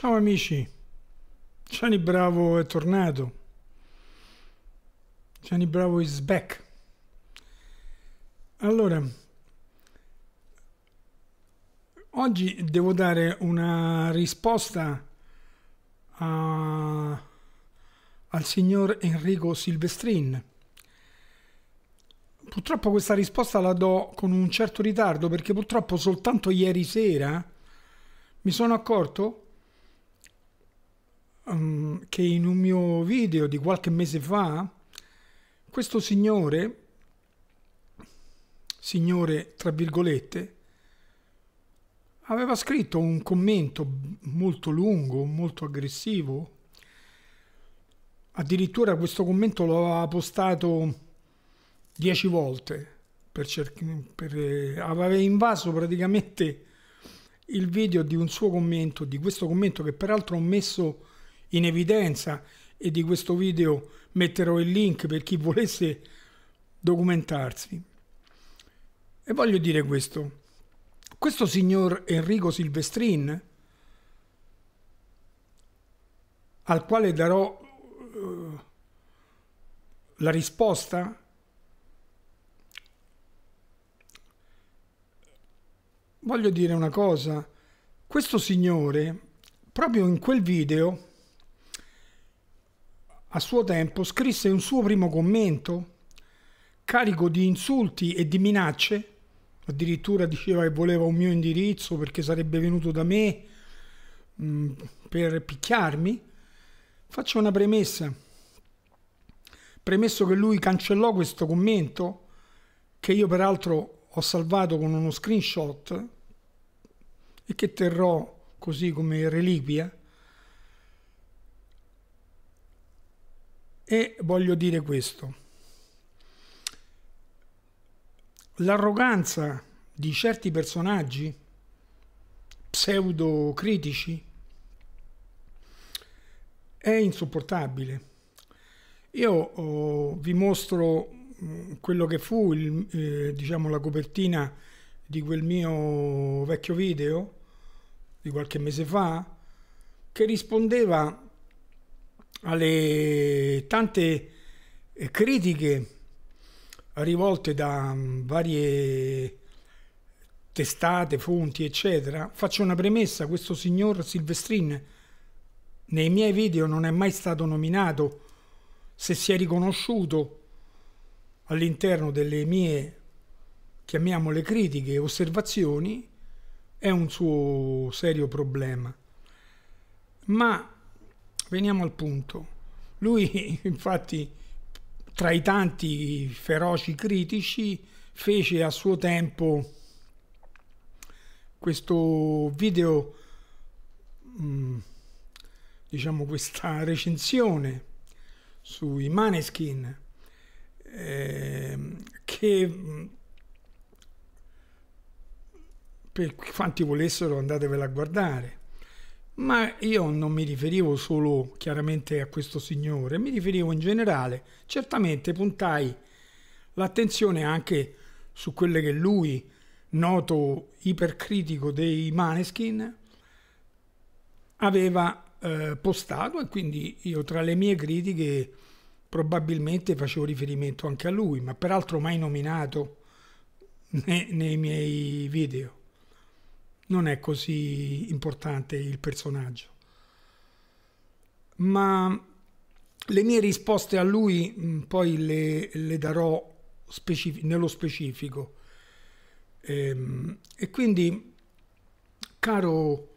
Ciao amici, Gianni Bravo è tornato. Gianni Bravo is back. Allora, oggi devo dare una risposta a, al signor Enrico Silvestrin. Purtroppo questa risposta la do con un certo ritardo perché purtroppo soltanto ieri sera mi sono accorto um, che in un mio video di qualche mese fa questo signore, signore tra virgolette, aveva scritto un commento molto lungo, molto aggressivo. Addirittura questo commento lo aveva postato dieci volte, per per, eh, aveva invaso praticamente il video di un suo commento, di questo commento che peraltro ho messo in evidenza e di questo video metterò il link per chi volesse documentarsi. E voglio dire questo, questo signor Enrico Silvestrin, al quale darò uh, la risposta, voglio dire una cosa, questo signore, proprio in quel video, a suo tempo scrisse un suo primo commento carico di insulti e di minacce, addirittura diceva che voleva un mio indirizzo perché sarebbe venuto da me mh, mm, per picchiarmi. Faccio una premessa. Premesso che lui cancellò questo commento, che io peraltro ho salvato con uno screenshot e che terrò così come reliquia, E voglio dire questo. L'arroganza di certi personaggi pseudo-critici è insopportabile. Io oh, vi mostro mh, mm, quello che fu il, eh, diciamo la copertina di quel mio vecchio video di qualche mese fa che rispondeva alle tante eh, critiche rivolte da mm, varie testate, fonti, eccetera, faccio una premessa, questo signor Silvestrin nei miei video non è mai stato nominato, se si è riconosciuto all'interno delle mie, chiamiamole critiche, osservazioni, è un suo serio problema. Ma Veniamo al punto. Lui infatti tra i tanti feroci critici fece a suo tempo questo video, mm, diciamo questa recensione sui maneskin eh, che mm, per quanti volessero andatevela a guardare ma io non mi riferivo solo chiaramente a questo signore, mi riferivo in generale, certamente puntai l'attenzione anche su quelle che lui, noto ipercritico dei Maneskin, aveva eh, postato e quindi io tra le mie critiche probabilmente facevo riferimento anche a lui, ma peraltro mai nominato nei, nei miei video non è così importante il personaggio. Ma le mie risposte a lui mm, poi le, le darò specif nello specifico. E, ehm, e quindi, caro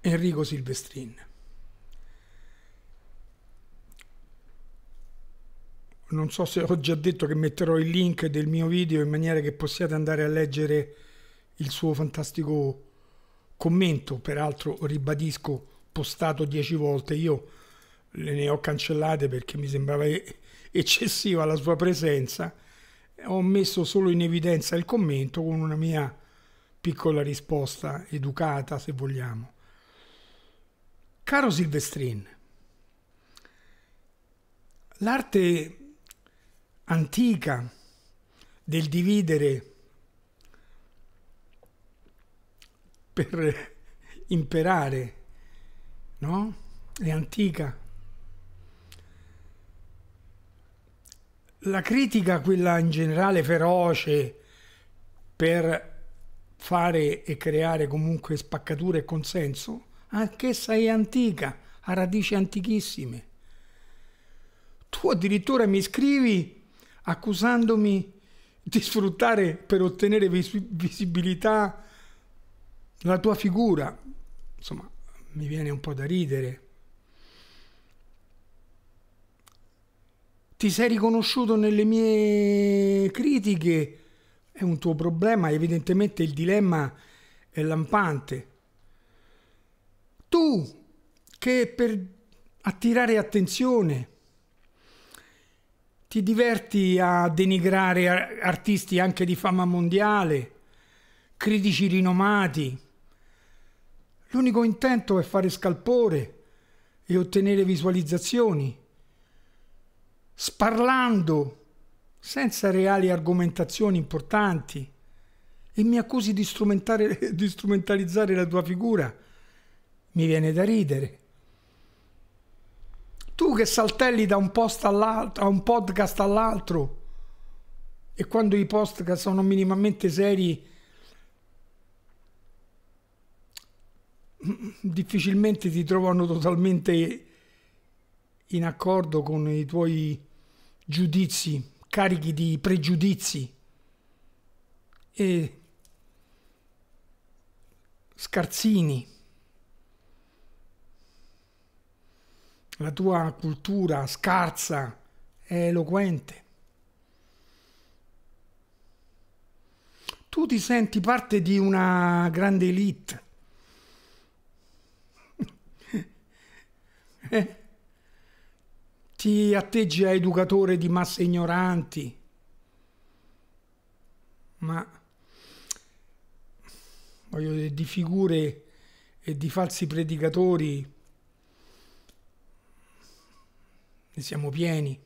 Enrico Silvestrin, non so se ho già detto che metterò il link del mio video in maniera che possiate andare a leggere il suo fantastico commento, peraltro ribadisco postato dieci volte, io le ne ho cancellate perché mi sembrava eccessiva la sua presenza, ho messo solo in evidenza il commento con una mia piccola risposta educata, se vogliamo. Caro Silvestrin, l'arte antica del dividere per imperare, no? È antica. La critica, quella in generale feroce, per fare e creare comunque spaccature e consenso, anch'essa è antica, ha radici antichissime. Tu addirittura mi scrivi accusandomi di sfruttare per ottenere vis visibilità la tua figura, insomma, mi viene un po' da ridere. Ti sei riconosciuto nelle mie critiche? È un tuo problema, evidentemente il dilemma è lampante. Tu che per attirare attenzione ti diverti a denigrare artisti anche di fama mondiale, critici rinomati, L'unico intento è fare scalpore e ottenere visualizzazioni, sparlando senza reali argomentazioni importanti e mi accusi di, di strumentalizzare la tua figura. Mi viene da ridere. Tu che saltelli da un, post all'altro, a un podcast all'altro e quando i podcast sono minimamente seri difficilmente ti trovano totalmente in accordo con i tuoi giudizi, carichi di pregiudizi e scarsini. La tua cultura scarsa è eloquente. Tu ti senti parte di una grande elite Eh. Ti atteggi a educatore di masse ignoranti. Ma voglio dire, di figure e di falsi predicatori ne siamo pieni.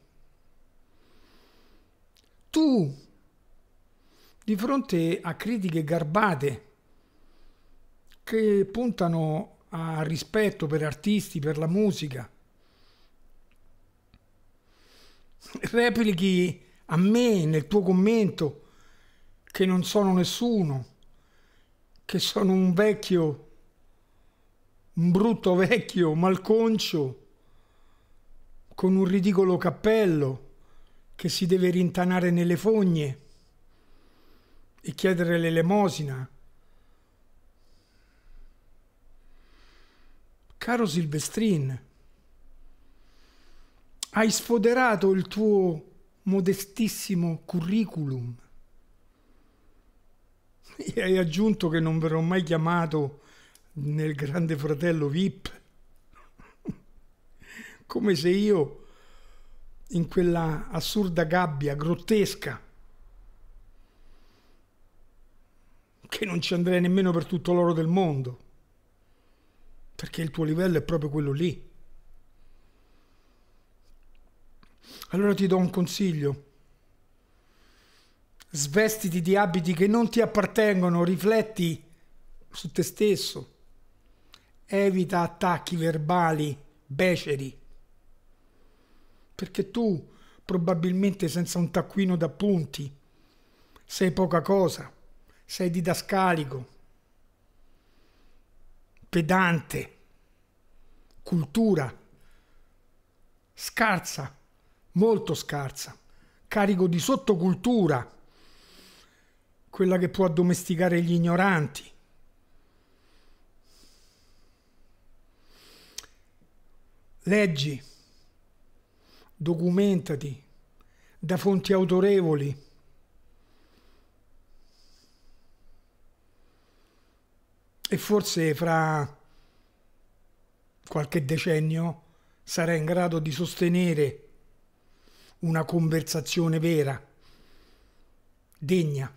Tu, di fronte a critiche garbate che puntano a rispetto per artisti, per la musica. Replichi a me nel tuo commento che non sono nessuno, che sono un vecchio, un brutto vecchio, malconcio, con un ridicolo cappello che si deve rintanare nelle fogne e chiedere l'elemosina Caro Silvestrin, hai sfoderato il tuo modestissimo curriculum e hai aggiunto che non verrò mai chiamato nel grande fratello VIP, come se io in quella assurda gabbia grottesca che non ci andrei nemmeno per tutto l'oro del mondo perché il tuo livello è proprio quello lì. Allora ti do un consiglio. Svestiti di abiti che non ti appartengono, rifletti su te stesso. Evita attacchi verbali beceri. Perché tu, probabilmente senza un taccuino d'appunti, sei poca cosa, sei didascalico, pedante, cultura, scarsa, molto scarsa, carico di sottocultura, quella che può addomesticare gli ignoranti. Leggi, documentati da fonti autorevoli e forse fra qualche decennio sarà in grado di sostenere una conversazione vera, degna.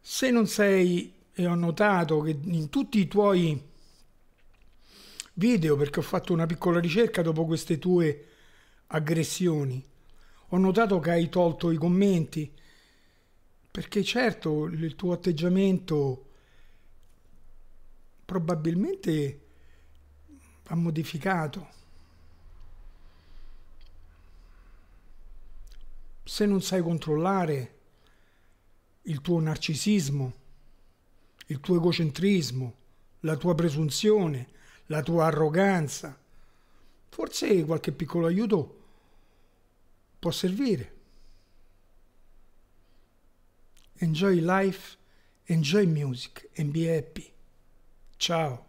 Se non sei, e ho notato che in tutti i tuoi video, perché ho fatto una piccola ricerca dopo queste tue aggressioni, ho notato che hai tolto i commenti, perché certo il tuo atteggiamento probabilmente ha modificato. Se non sai controllare il tuo narcisismo, il tuo egocentrismo, la tua presunzione, la tua arroganza, forse qualche piccolo aiuto può servire. Enjoy life, enjoy music and be happy. Ciao.